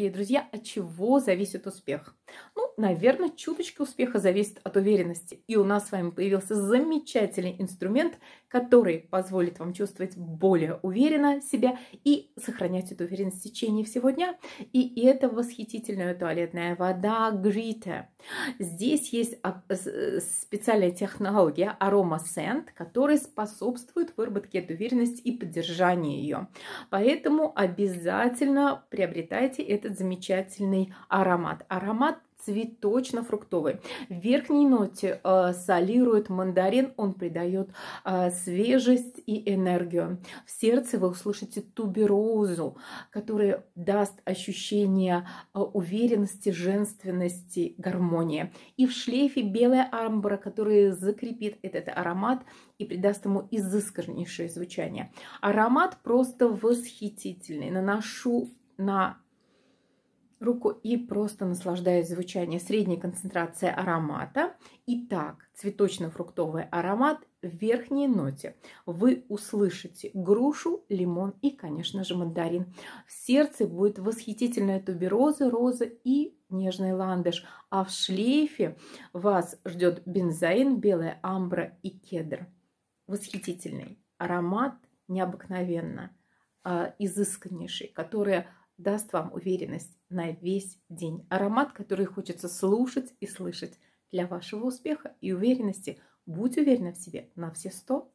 Дорогие друзья, от чего зависит успех? Ну, наверное, чуточки успеха зависит от уверенности. И у нас с вами появился замечательный инструмент, который позволит вам чувствовать более уверенно себя и сохранять эту уверенность в течение всего дня. И это восхитительная туалетная вода Грита. Здесь есть э, э, специальная технология Aroma Scent, которая способствует выработке этой уверенности и поддержанию ее. Поэтому обязательно приобретайте этот замечательный аромат. Аромат цветочно-фруктовый. В верхней ноте э, солирует мандарин, он придает э, свежесть и энергию. В сердце вы услышите туберозу, которая даст ощущение э, уверенности, женственности, гармонии. И в шлейфе белая амбра, которая закрепит этот аромат и придаст ему изысканнейшее звучание. Аромат просто восхитительный. Наношу на руку и просто наслаждаясь звучанием. Средняя концентрация аромата. Итак, цветочно-фруктовый аромат в верхней ноте. Вы услышите грушу, лимон и, конечно же, мандарин. В сердце будет восхитительная тубероза, роза и нежный ландыш. А в шлейфе вас ждет бензоин, белая амбра и кедр. Восхитительный аромат необыкновенно а, изысканнейший, который даст вам уверенность на весь день. Аромат, который хочется слушать и слышать для вашего успеха и уверенности. Будь уверена в себе на все сто